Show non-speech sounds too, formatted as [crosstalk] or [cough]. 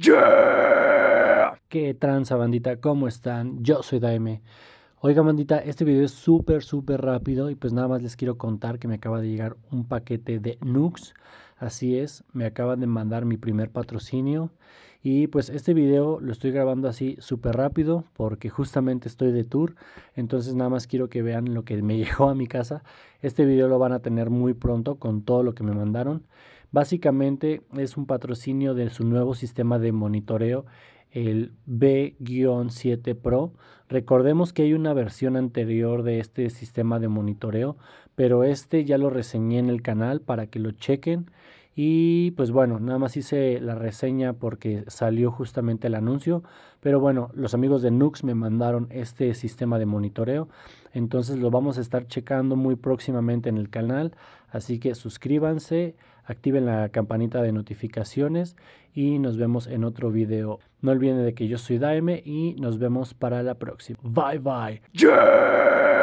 Yeah. ¿Qué tranza bandita? ¿Cómo están? Yo soy Daime. Oiga, mandita, este video es súper, súper rápido y pues nada más les quiero contar que me acaba de llegar un paquete de Nux. Así es, me acaban de mandar mi primer patrocinio y pues este video lo estoy grabando así súper rápido porque justamente estoy de tour. Entonces nada más quiero que vean lo que me [laughs] llegó a mi casa. Este video lo van a tener muy pronto con todo lo que me mandaron. Básicamente es un patrocinio de su nuevo sistema de monitoreo el B-7 Pro. Recordemos que hay una versión anterior de este sistema de monitoreo, pero este ya lo reseñé en el canal para que lo chequen y pues bueno, nada más hice la reseña porque salió justamente el anuncio. Pero bueno, los amigos de Nux me mandaron este sistema de monitoreo. Entonces lo vamos a estar checando muy próximamente en el canal. Así que suscríbanse, activen la campanita de notificaciones y nos vemos en otro video. No olviden de que yo soy Daime y nos vemos para la próxima. Bye bye.